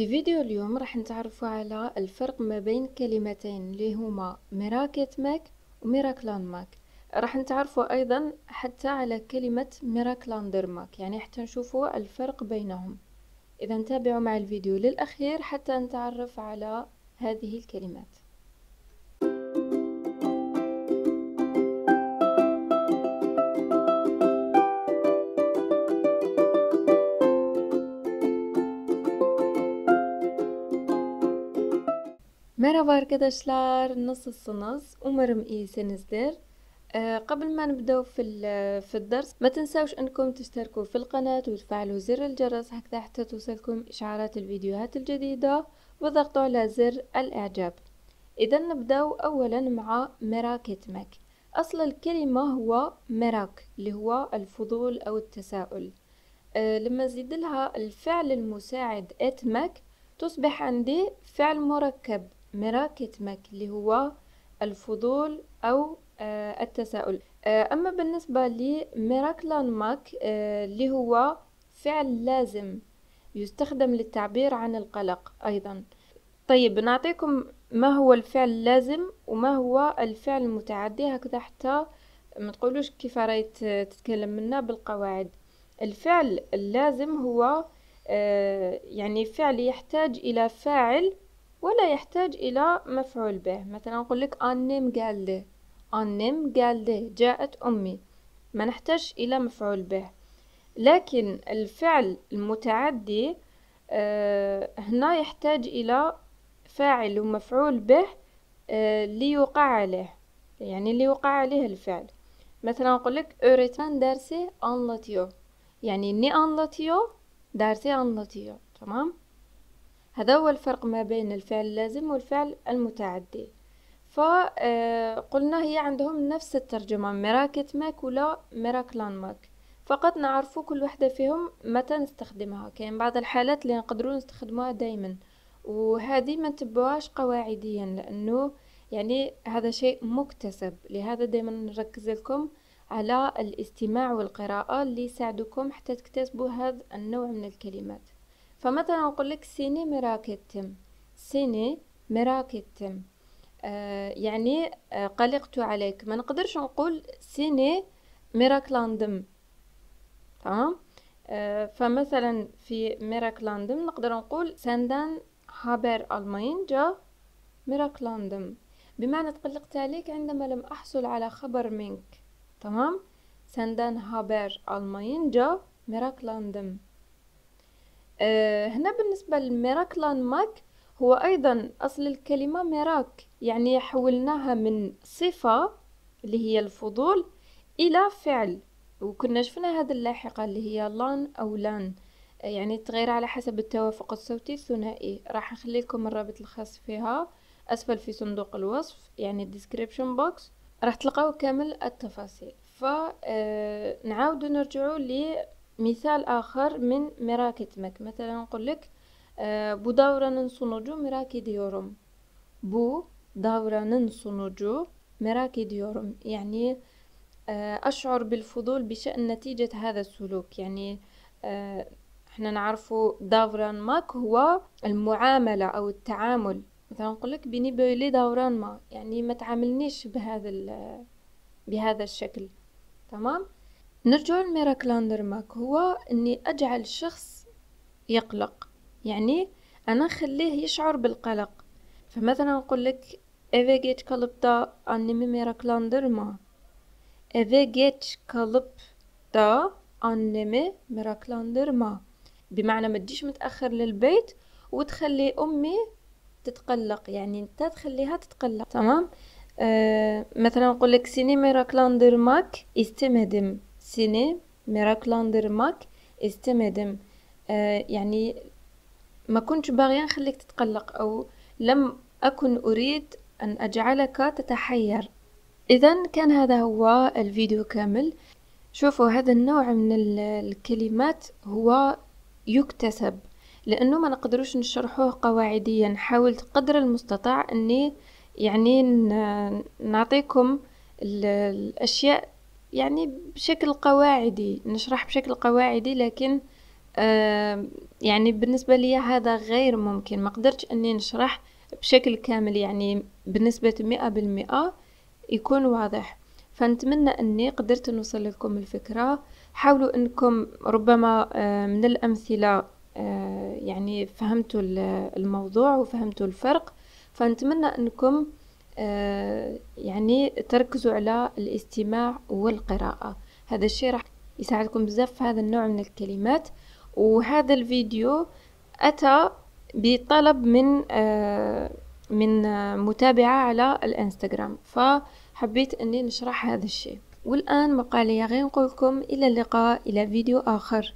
في فيديو اليوم راح نتعرفوا على الفرق ما بين كلمتين اللي هما ميراكيت ماك وميراكلان ماك راح نتعرفوا ايضا حتى على كلمة ميراكلاندر ماك يعني حتى نشوفوا الفرق بينهم اذا تابعوا مع الفيديو للاخير حتى نتعرف على هذه الكلمات Merhaba arkadaşlar, nasılsınız? Umarım iyisinizdir. قبل ما نبداو في في الدرس ما تنساوش انكم تشتركوا في القناه وتفعلوا زر الجرس هكذا حتى توصلكم اشعارات الفيديوهات الجديده وضغطوا على زر الاعجاب اذا نبداو اولا مع مراكت ماك اصل الكلمه هو مراك اللي هو الفضول او التساؤل أه لما زيد لها الفعل المساعد اتمك تصبح عندي فعل مركب مراكتمك اللي هو الفضول أو آه، التساؤل آه، أما بالنسبة لميراكلان ماك آه، اللي هو فعل لازم يستخدم للتعبير عن القلق أيضا طيب نعطيكم ما هو الفعل اللازم وما هو الفعل المتعدي هكذا حتى ما تقولوش كيف رايت تتكلم منا بالقواعد الفعل اللازم هو يعني فعل يحتاج إلى فاعل ولا يحتاج إلى مفعول به مثلا نقول لك annem geldi قال geldi جاءت أمي ما نحتاج إلى مفعول به لكن الفعل المتعدي آه، هنا يحتاج إلى فاعل ومفعول به آه، ليوقع عليه يعني ليوقع عليه الفعل مثلا نقول لك öğretmen dersi anlatıyor يعني ني anlatıyor dersi anlatıyor تمام؟ هذا هو الفرق ما بين الفعل اللازم والفعل المتعدي فقلنا آه، هي عندهم نفس الترجمة مراكت ماك ولا مراكلان ماك فقط نعرف كل وحدة فيهم متى نستخدمها كاين بعض الحالات اللي نقدروا نستخدموها دايما وهذه ما نتبعوهاش قواعديا لانه يعني هذا شيء مكتسب لهذا دايما نركز لكم على الاستماع والقراءة اللي يساعدكم حتى تكتسبوا هذا النوع من الكلمات فمثلا أقول لك سيني التم سيني التم آه يعني آه قلقت عليك ما نقدرش نقول سيني لاندم تمام آه فمثلا في لاندم نقدر نقول هابر senden جا Almanca لاندم بمعنى تقلقت عليك عندما لم أحصل على خبر منك تمام هابر senden جا Almanca لاندم آه، هنا بالنسبة لميراكلان ماك هو أيضا أصل الكلمة ميراك يعني حولناها من صفة اللي هي الفضول إلى فعل وكنا شفنا هذا اللاحقة اللي هي لان أو لان آه، يعني تغير على حسب التوافق الصوتي الثنائي راح نخليكم لكم الرابط الخاص فيها أسفل في صندوق الوصف يعني الديسكريبشن بوكس راح تلقاو كامل التفاصيل فنعود آه، نرجعو مثال آخر من merak etmek مثلا نقول لك bu davranın sonucu merak ediyorum bu davranın sonucu merak ediyorum يعني آه، أشعر بالفضول بشأن نتيجة هذا السلوك يعني آه، احنا نعرف دوران ماك هو المعاملة أو التعامل مثلا نقول لك بني بيلي دوران ما يعني ما تعاملنيش بهذا بهذا الشكل تمام نرجع لميراكلاندر ماك هو اني اجعل الشخص يقلق يعني انا اخليه يشعر بالقلق فمثلا نقول لك eve geç kalıp da annemi اذا جيت geç kalıp da annemi بمعنى ما تجيش متأخر للبيت وتخلي أمي تتقلق يعني أنت تخليها تتقلق تمام آه مثلا نقول لك سيني ماك استمدم seni meraklandırmak istemedim. آه يعني ma كنتش باغية نخليك تتقلق أو لم أكن أريد أن أجعلك تتحير إذا كان هذا هو الفيديو كامل شوفوا هذا النوع من الكلمات هو يكتسب لأنه ما نقدروش نشرحوه قواعديا حاولت قدر المستطاع أني يعني نعطيكم الأشياء يعني بشكل قواعدي نشرح بشكل قواعدي لكن آه، يعني بالنسبة لي هذا غير ممكن ما قدرتش أني نشرح بشكل كامل يعني بنسبة مئة بالمئة يكون واضح فنتمنى أني قدرت نوصل لكم الفكرة حاولوا أنكم ربما آه، من الأمثلة آه، يعني فهمتوا الموضوع وفهمتوا الفرق فنتمنى أنكم آه، يعني تركزوا على الاستماع والقراءة هذا الشيء راح يساعدكم بزاف في هذا النوع من الكلمات وهذا الفيديو أتى بطلب من آه، من متابعة على الانستغرام فحبيت أني نشرح هذا الشيء والآن بقى لي غير نقولكم إلى اللقاء إلى فيديو آخر